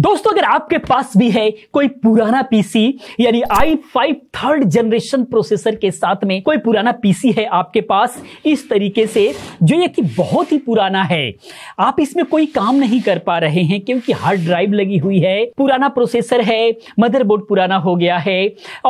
दोस्तों अगर आपके पास भी है कोई पुराना पीसी यानी i five third generation processor के साथ में कोई पुराना पीसी है आपके पास इस तरीके से जो ये कि बहुत ही पुराना है आप इसमें कोई काम नहीं कर पा रहे हैं क्योंकि हार्ड ड्राइव लगी हुई है पुराना प्रोसेसर है मदरबोर्ड पुराना हो गया है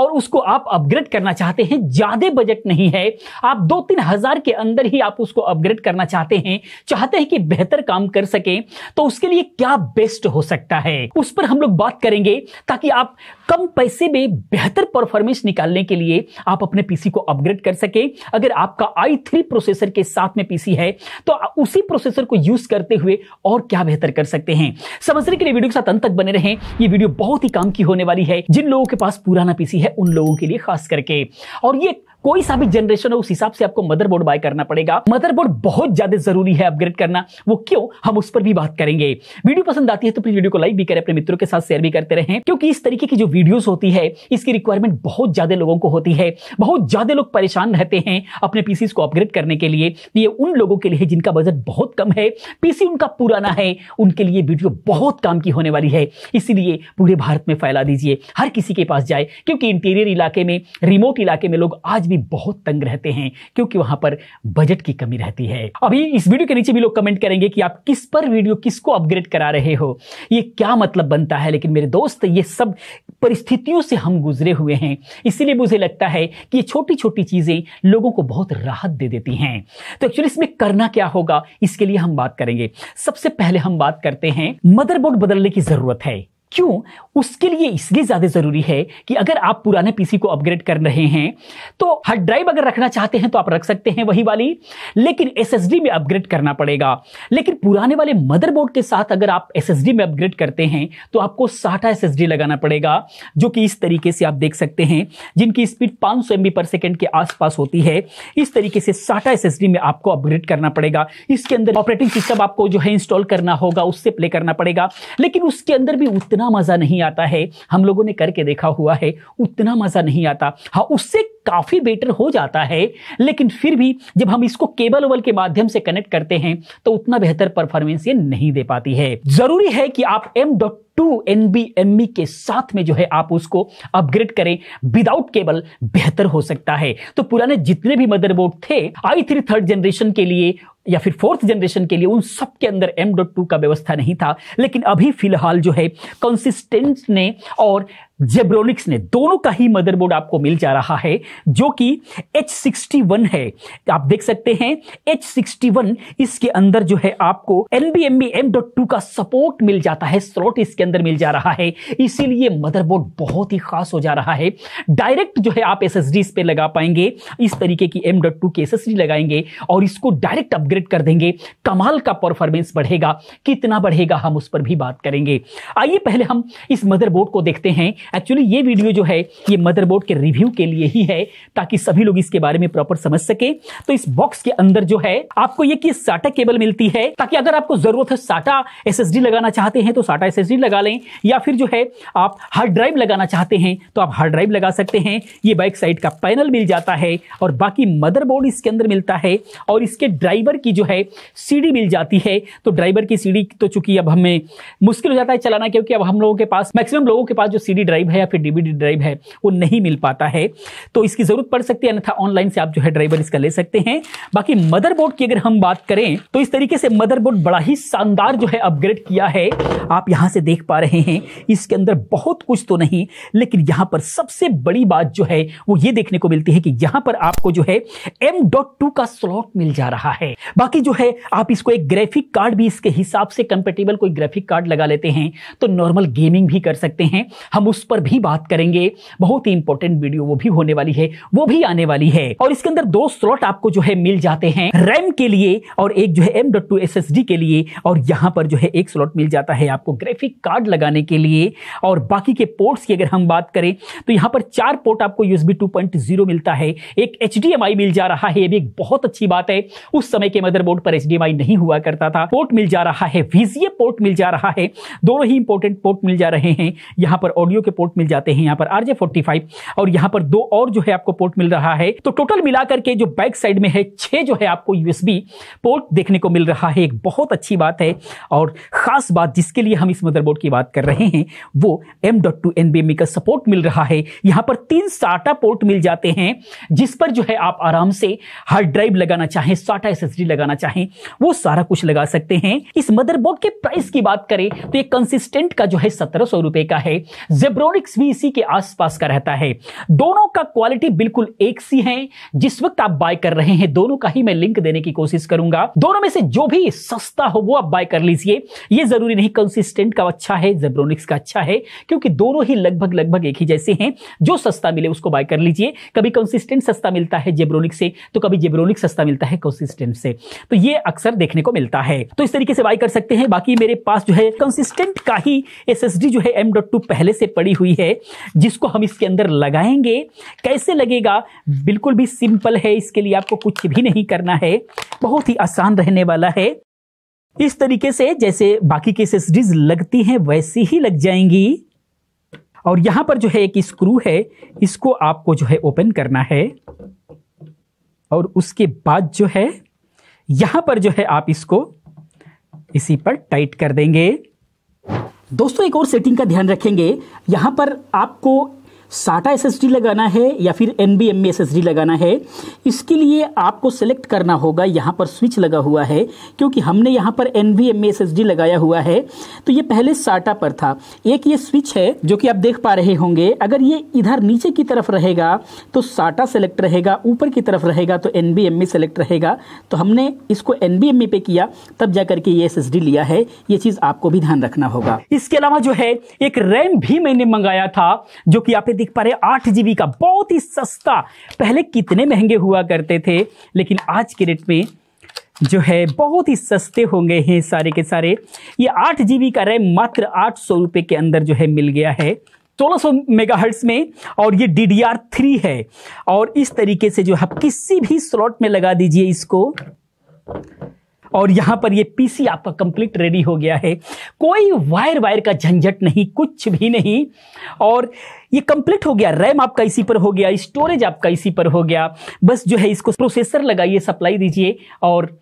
और उसको आप अपग्रेड करना चाहते हैं ज्यादा बजट नहीं है आप दो तीन हजार के अंदर ही आप उसको अपग्रेड करना चाहते हैं चाहते हैं कि बेहतर काम कर सकें तो उसके लिए क्या बेस्ट हो सकता है है उस पर हम लोग बात करेंगे ताकि आप कम पैसे में बेहतर परफॉर्मेंस निकालने के लिए आप अपने पीसी को अपग्रेड कर सके अगर आपका आई थ्री प्रोसेसर के साथ में पीसी है तो उसी प्रोसेसर को यूज करते हुए और क्या बेहतर कर सकते हैं समझने के लिए वीडियो के साथ अंत तक बने रहें ये वीडियो बहुत ही काम की होने वाली है जिन लोगों के पास पुराना पीसी है उन लोगों के लिए खास करके और ये कोई सा भी जनरेशन हो उस हिसाब से आपको मदरबोर्ड बाय करना पड़ेगा मदरबोर्ड बहुत ज्यादा जरूरी है अपग्रेड करना वो क्यों हम उस पर भी बात करेंगे वीडियो पसंद आती है तो प्लीज वीडियो को लाइक भी करें अपने मित्रों के साथ शेयर भी करते रहे क्योंकि इस तरीके की जो वीडियोस होती है इसकी रिक्वायरमेंट बहुत ज्यादा लोगों को होती है बहुत ज्यादा लोग परेशान रहते हैं अपने पीसीस को अपग्रेड करने के लिए ये उन लोगों के लिए जिनका बजट बहुत कम है पीसी उनका पुराना है उनके लिए वीडियो बहुत काम की होने वाली है इसीलिए पूरे भारत में फैला दीजिए हर किसी के पास जाए क्योंकि इंटीरियर इलाके में रिमोट इलाके में लोग आज भी बहुत तंग रहते हैं क्योंकि वहां पर बजट की कमी रहती है अभी इस वीडियो के नीचे भी लोग कमेंट करेंगे कि आप किस पर वीडियो किसको अपग्रेड करा रहे हो ये क्या मतलब बनता है लेकिन मेरे दोस्त ये सब परिस्थितियों से हम गुजरे हुए हैं इसीलिए मुझे लगता है कि ये छोटी छोटी चीजें लोगों को बहुत राहत दे देती हैं तो एक्चुअली इसमें करना क्या होगा इसके लिए हम बात करेंगे सबसे पहले हम बात करते हैं मदरबोर्ड बदलने की जरूरत है क्यों उसके लिए इसलिए ज़्यादा ज़रूरी है कि अगर आप पुराने पीसी को अपग्रेड कर रहे हैं तो हार्ड ड्राइव अगर रखना चाहते हैं तो आप रख सकते हैं वही वाली लेकिन एसएसडी में अपग्रेड करना पड़ेगा लेकिन पुराने वाले मदरबोर्ड के साथ अगर आप एसएसडी में अपग्रेड करते हैं तो आपको साठा एस लगाना पड़ेगा जो कि इस तरीके से आप देख सकते हैं जिनकी स्पीड पांच सौ पर सेकेंड के आसपास होती है इस तरीके से साठा एस में आपको अपग्रेड करना पड़ेगा इसके अंदर ऑपरेटिंग सिस्टम आपको जो है इंस्टॉल करना होगा उससे प्ले करना पड़ेगा लेकिन उसके अंदर भी उतना उतना मज़ा नहीं आता है हम लोगों ने करके देखा हुआ है उतना मज़ा नहीं आता हाँ उससे काफ़ी बेटर हो जाता है लेकिन फिर भी जब हम इसको केबल ओवल के माध्यम से कनेक्ट करते हैं तो उतना बेहतर परफॉर्मेंस ये नहीं दे पाती है ज़रूरी है कि आप M dot two N B M B के साथ में जो है आप उसको अपग्रेड करें विदाउट केबल बेहतर हो सकता है तो पुराने जितने भी मदरबोर्ड थे आई थ्री थर्ड जनरेशन के लिए या फिर फोर्थ जनरेशन के लिए उन सब के अंदर एम डॉट टू का व्यवस्था नहीं था लेकिन अभी फिलहाल जो है कंसिस्टेंट ने और जेब्रोनिक्स ने दोनों का ही मदरबोर्ड आपको मिल जा रहा है जो कि H61 है आप देख सकते हैं H61 इसके अंदर जो है आपको NVMe M.2 का सपोर्ट मिल जाता है स्लॉट इसके अंदर मिल जा रहा है इसीलिए मदरबोर्ड बहुत ही खास हो जा रहा है डायरेक्ट जो है आप एस एस पे लगा पाएंगे इस तरीके की M.2 की एस लगाएंगे और इसको डायरेक्ट अपग्रेड कर देंगे कमाल का परफॉर्मेंस बढ़ेगा कितना बढ़ेगा हम उस पर भी बात करेंगे आइए पहले हम इस मदरबोर्ड को देखते हैं एक्चुअली ये वीडियो जो है ये मदरबोर्ड के रिव्यू के लिए ही है ताकि सभी लोग इसके बारे में प्रॉपर समझ सके तो इस बॉक्स के अंदर जो है आपको ये कि साटा केबल मिलती है ताकि अगर आपको जरूरत है साटा एस लगाना चाहते हैं तो साटा एस लगा लें या फिर जो है आप हार्ड ड्राइव लगाना चाहते हैं तो आप हार्ड ड्राइव लगा सकते हैं ये बाइक साइड का पैनल मिल जाता है और बाकी मदरबोर्ड इसके अंदर मिलता है और इसके ड्राइवर की जो है सीडी मिल जाती है तो ड्राइवर की सीडी तो चूंकि अब हमें मुश्किल हो जाता है चलाना क्योंकि अब हम लोगों के पास मैक्सिमम लोगों के पास जो सीडी ड्राइव ड्राइव है या फिर डीवीडी ड्राइव है वो नहीं मिल पाता है तो इसकी ज़रूरत पड़ सकती है अन्यथा ऑनलाइन से आप जो है ड्राइवर इसका ले सकते हैं बाकी मदरबोर्ड की अगर हम बात करें तो इस तरीके से मदरबोर्ड बड़ा ही शानदार जो है अपग्रेड किया है आप यहां से देख पा रहे हैं इसके अंदर बहुत कुछ तो नहीं लेकिन यहां पर सबसे बड़ी बात जो है वो ये देखने को मिलती है कि यहां पर आपको जो है एम का स्लॉट मिल जा रहा है बाकी जो है आप इसको एक ग्राफिक कार्ड भी इसके हिसाब से कंपेटेबल कोई ग्राफिक कार्ड लगा लेते हैं तो नॉर्मल गेमिंग भी कर सकते हैं हम उस पर भी बात करेंगे बहुत ही इंपॉर्टेंट वीडियो वो भी होने वाली है वो भी आने वाली है और इसके अंदर दो स्लॉट आपको जो है मिल जाते हैं रैम के लिए और एक जो है एम डॉट के लिए और यहां पर जो है एक स्लॉट मिल जाता है आपको ग्राफिक कार्ड लगाने के लिए और बाकी के पोर्ट्स की अगर हम बात करें तो यहां पर चार पोर्ट आपको यूएसबी 2.0 मिलता है एक एच मिल जा रहा है ये भी एक बहुत अच्छी बात है उस समय के मदरबोर्ड पर एच नहीं हुआ करता था पोर्ट मिल जा रहा है वीजीए पोर्ट मिल जा रहा है दोनों ही इंपोर्टेंट पोर्ट मिल जा रहे हैं यहां पर ऑडियो के पोर्ट मिल जाते हैं यहाँ पर आरजे फोर्टी फाइव और यहाँ पर दो और जो है आपको पोर्ट मिल रहा है तो टोटल मिलाकर के जो बैक साइड में है छह जो है आपको यूएसबी पोर्ट देखने को मिल रहा है एक बहुत अच्छी बात है और ख़ास बात जिसके लिए हम इस मदरबोर्ड की बात कर रहे हैं वो M dot two N B का सपोर्ट मिल रहा है यहाँ पर तीन साटा पोर्ट मिल जाते हैं जिस पर जो है आप आराम से हार्ड ड्राइव लगाना चाहें साटा एस लगाना चाहें वो सारा कुछ लगा सकते हैं इस मदरबोर्ड के प्राइस की बात करें तो ये कंसिस्टेंट का जो है सत्रह सौ रुपए का है जेब्रो इलेक्ट्रॉनिक्स भी इसी के आसपास का रहता है दोनों का क्वालिटी बिल्कुल एक सी है जिस वक्त आप बाय कर रहे हैं दोनों का ही मैं लिंक देने की कोशिश करूंगा दोनों में से जो भी सस्ता हो वो आप बाय कर लीजिए ये जरूरी नहीं कंसिस्टेंट का अच्छा है जेब्रोनिक्स का अच्छा है क्योंकि दोनों ही लगभग लगभग एक ही जैसे हैं जो सस्ता मिले उसको बाय कर लीजिए कभी कंसिस्टेंट सस्ता मिलता है जेब्रोनिक से तो कभी जेब्रोनिक सस्ता मिलता है कंसिस्टेंट से तो ये अक्सर देखने को मिलता है तो इस तरीके से बाय कर सकते हैं बाकी मेरे पास जो है कंसिस्टेंट का ही एस जो है एम पहले से पड़ी पड़ी हुई है जिसको हम इसके अंदर लगाएंगे कैसे लगेगा बिल्कुल भी सिंपल है इसके लिए आपको कुछ भी नहीं करना है बहुत ही आसान रहने वाला है इस तरीके से जैसे बाकी के एसेसरीज लगती हैं वैसी ही लग जाएंगी और यहां पर जो है एक स्क्रू है इसको आपको जो है ओपन करना है और उसके बाद जो है यहां पर जो है आप इसको इसी पर टाइट कर देंगे दोस्तों एक और सेटिंग का ध्यान रखेंगे यहाँ पर आपको साटा एस लगाना है या फिर एन बी एम लगाना है इसके लिए आपको सेलेक्ट करना होगा यहाँ पर स्विच लगा हुआ है क्योंकि हमने यहाँ पर एन बी एम लगाया हुआ है तो ये पहले साटा पर था एक ये स्विच है जो कि आप देख पा रहे होंगे अगर ये इधर नीचे की तरफ रहेगा तो साटा सेलेक्ट रहेगा ऊपर की तरफ रहेगा तो एन बी सेलेक्ट रहेगा तो हमने इसको एन बी एम पे किया तब जाकर के ये एस लिया है ये चीज़ आपको भी ध्यान रखना होगा इसके अलावा जो है एक रैम भी मैंने मंगाया था जो कि आप दिख पा रहे आठ जीबी का बहुत ही सस्ता पहले कितने महंगे हुआ करते थे लेकिन आज के डेट में जो है बहुत ही सस्ते होंगे हैं सारे के सारे ये आठ जी का रैम मात्र आठ सौ रुपये के अंदर जो है मिल गया है सोलह सौ मेगा में और ये डी डी है और इस तरीके से जो आप किसी भी स्लॉट में लगा दीजिए इसको और यहां पर ये पीसी आपका कंप्लीट रेडी हो गया है कोई वायर वायर का झंझट नहीं कुछ भी नहीं और ये कंप्लीट हो गया रैम आपका इसी पर हो गया स्टोरेज आपका इसी पर हो गया बस जो है इसको प्रोसेसर लगाइए सप्लाई दीजिए और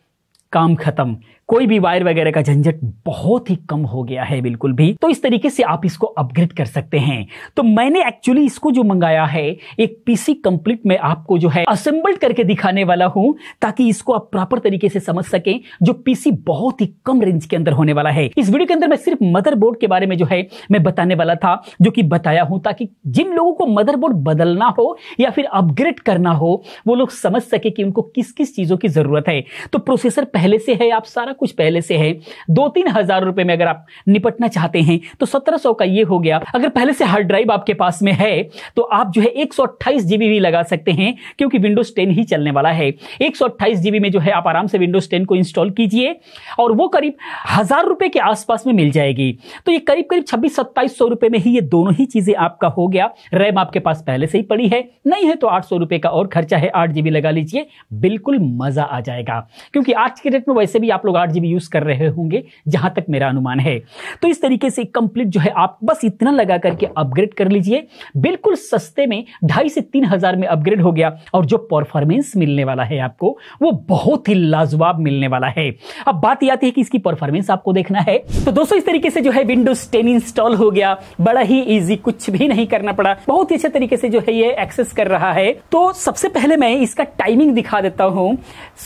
काम खत्म कोई भी वायर वगैरह का झंझट बहुत ही कम हो गया है बिल्कुल भी तो इस तरीके से आप इसको अपग्रेड कर सकते हैं तो मैंने एक्चुअली इसको जो मंगाया है एक पीसी कंप्लीट में आपको जो है असेंबल्ड करके दिखाने वाला हूं ताकि इसको आप प्रॉपर तरीके से समझ सके जो पीसी बहुत ही कम रेंज के अंदर होने वाला है इस वीडियो के अंदर मैं सिर्फ मदरबोर्ड के बारे में जो है मैं बताने वाला था जो कि बताया हूं ताकि जिन लोगों को मदरबोर्ड बदलना हो या फिर अपग्रेड करना हो वो लोग समझ सके कि उनको किस किस चीजों की जरूरत है तो प्रोसेसर पहले से है आप सारा कुछ पहले से है दो तीन हजार रुपए में अगर आप निपटना चाहते हैं तो सत्रह सौ का ये हो गया अगर पहले से हार्ड ड्राइव आपके पास में है तो आप जो है एक सौ अट्ठाईस जीबी भी लगा सकते हैं क्योंकि विंडोज टेन ही चलने वाला है एक सौ अट्ठाईस जीबी में जो है आप आराम से विंडोज टेन को इंस्टॉल कीजिए और वो करीब हजार रुपए के आसपास में मिल जाएगी तो ये करीब करीब छब्बीस सत्ताईस सौ रुपए में ही ये दोनों ही चीजें आपका हो गया रैम आपके पास पहले से ही पड़ी है नहीं है तो आठ सौ रुपए का और खर्चा है आठ जीबी लगा लीजिए बिल्कुल मजा आ जाएगा क्योंकि आज के डेट में वैसे भी आप लोग आठ जी यूज़ कर रहे होंगे जहाँ तक मेरा अनुमान है तो इस तरीके से कंप्लीट जो है आप बस इतना लगा करके अपग्रेड कर लीजिए बिल्कुल सस्ते में ढाई से तीन हज़ार में अपग्रेड हो गया और जो परफॉर्मेंस मिलने वाला है आपको वो बहुत ही लाजवाब मिलने वाला है अब बात यह आती है कि इसकी परफॉर्मेंस आपको देखना है तो दोस्तों इस तरीके से जो है विंडोज टेन इंस्टॉल हो गया बड़ा ही ईजी कुछ भी नहीं करना पड़ा बहुत ही अच्छे तरीके से जो है ये एक्सेस कर रहा है तो सबसे पहले मैं इसका टाइमिंग दिखा देता हूँ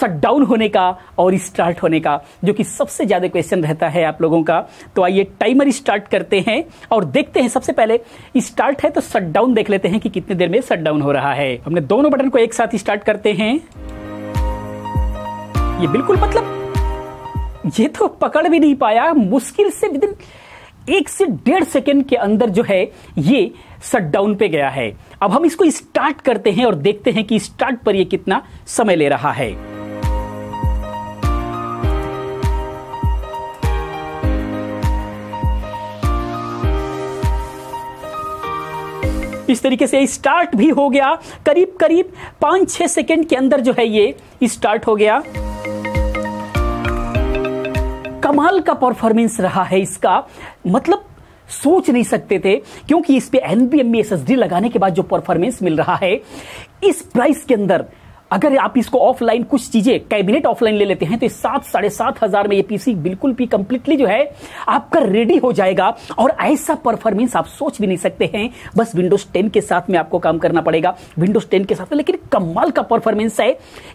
शटडाउन होने का और स्टार्ट होने का जो कि सबसे ज़्यादा क्वेश्चन रहता है आप लोगों का तो आइए टाइमर स्टार्ट करते हैं और देखते हैं सबसे पहले स्टार्ट है तो डाउन देख लेते हैं कि कितने देर में डाउन हो रहा है हमने दोनों बटन को एक साथ स्टार्ट करते हैं ये बिल्कुल मतलब ये तो पकड़ भी नहीं पाया मुश्किल से विदिन एक से डेढ़ सेकेंड के अंदर जो है ये डाउन पे गया है अब हम इसको स्टार्ट करते हैं और देखते हैं कि स्टार्ट पर ये कितना समय ले रहा है इस तरीके से स्टार्ट भी हो गया करीब करीब पांच छह सेकेंड के अंदर जो है ये स्टार्ट हो गया कमाल का परफॉर्मेंस रहा है इसका मतलब सोच नहीं सकते थे क्योंकि इस पे एनबीएम एस लगाने के बाद जो परफॉर्मेंस मिल रहा है इस प्राइस के अंदर अगर आप इसको ऑफलाइन कुछ चीजें कैबिनेट ऑफलाइन ले लेते हैं तो सात साढ़े सात हजार में ये पीसी बिल्कुल भी कंप्लीटली जो है आपका रेडी हो जाएगा और ऐसा परफॉर्मेंस आप सोच भी नहीं सकते हैं बस विंडोज टेन के साथ में आपको काम करना पड़ेगा विंडोज टेन के साथ में लेकिन कमाल का परफॉर्मेंस है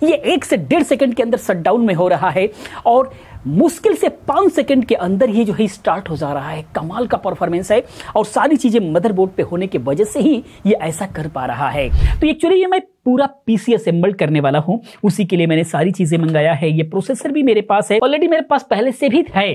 ये एक से डेढ़ सेकेंड के अंदर शटडाउन में हो रहा है और मुश्किल से पांच सेकंड के अंदर ही जो है स्टार्ट हो जा रहा है कमाल का परफॉर्मेंस है और सारी चीज़ें मदरबोर्ड पे होने की वजह से ही ये ऐसा कर पा रहा है तो एक्चुअली ये मैं पूरा पीसी असेंबल करने वाला हूं उसी के लिए मैंने सारी चीज़ें मंगाया है ये प्रोसेसर भी मेरे पास है ऑलरेडी मेरे पास पहले से भी है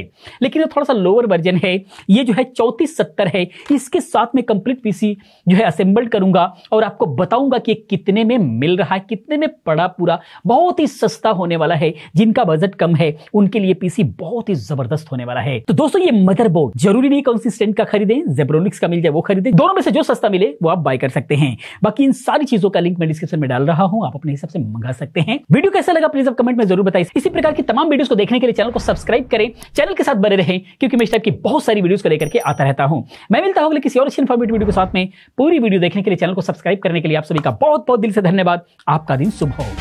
लेकिन थोड़ा सा लोअर वर्जन है ये जो है चौंतीस सत्तर है इसके साथ में कंप्लीट पीसी जो है असेंबल करूंगा और आपको बताऊंगा कि कितने में मिल रहा है कितने में पड़ा पूरा बहुत ही सस्ता होने वाला है जिनका बजट कम है उनके लिए पीसी बहुत ही जबरदस्त होने वाला है तो दोस्तों ये मदरबोर्ड जरूरी नहीं कंसिस्टेंट का खरीदें जेब्रोनिक्स का मिल जाए वो खरीदें दोनों में से जो सस्ता मिले वो आप बाय कर सकते हैं बाकी इन सारी चीजों का लिंक मैं डिस्क्रिप्शन में डाल रहा हूँ आप अपने हिसाब से मंगा सकते हैं वीडियो कैसा लगा प्लीज आप कमेंट में जरूर बताइए इसी प्रकार की तमाम वीडियो को देखने के लिए चैनल को सब्सक्राइब करें चैनल के साथ बने रहे क्योंकि मैं इस टाइप की बहुत सारी वीडियो को लेकर आता रहता हूँ मैं मिलता हूँ किसी और अच्छी इन्फॉर्मेटिव वीडियो के साथ में पूरी वीडियो देखने के लिए चैनल को सब्सक्राइब करने के लिए आप सभी का बहुत बहुत दिल से धन्यवाद आपका दिन शुभ हो